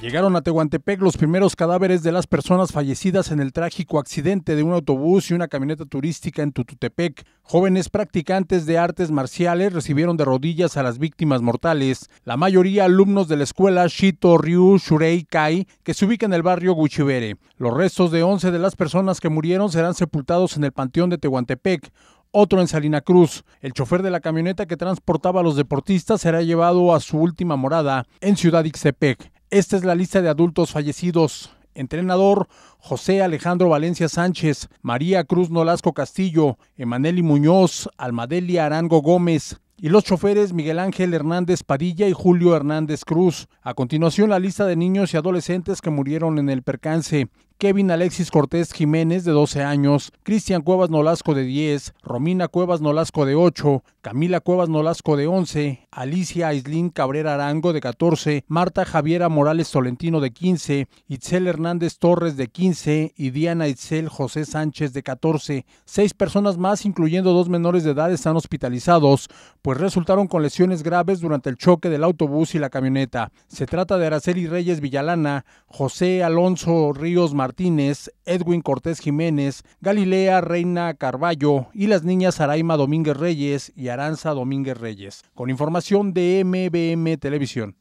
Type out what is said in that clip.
Llegaron a Tehuantepec los primeros cadáveres de las personas fallecidas en el trágico accidente de un autobús y una camioneta turística en Tututepec. Jóvenes practicantes de artes marciales recibieron de rodillas a las víctimas mortales, la mayoría alumnos de la escuela Shito Ryu Shurei Kai, que se ubica en el barrio Guchivere. Los restos de 11 de las personas que murieron serán sepultados en el panteón de Tehuantepec, otro en Salina Cruz. El chofer de la camioneta que transportaba a los deportistas será llevado a su última morada en Ciudad Ixtepec. Esta es la lista de adultos fallecidos. Entrenador José Alejandro Valencia Sánchez, María Cruz Nolasco Castillo, Emaneli Muñoz, Almadelia Arango Gómez, y los choferes Miguel Ángel Hernández Padilla y Julio Hernández Cruz. A continuación, la lista de niños y adolescentes que murieron en el percance. Kevin Alexis Cortés Jiménez de 12 años, Cristian Cuevas Nolasco de 10, Romina Cuevas Nolasco de 8, Camila Cuevas Nolasco de 11, Alicia Aislín Cabrera Arango de 14, Marta Javiera Morales Tolentino de 15, Itzel Hernández Torres de 15 y Diana Itzel José Sánchez de 14. Seis personas más, incluyendo dos menores de edad, están hospitalizados, pues resultaron con lesiones graves durante el choque del autobús y la camioneta. Se trata de Araceli Reyes Villalana, José Alonso Ríos Martínez, Edwin Cortés Jiménez, Galilea Reina Carballo y las niñas Araima Domínguez Reyes y Aranza Domínguez Reyes. Con información de MBM Televisión.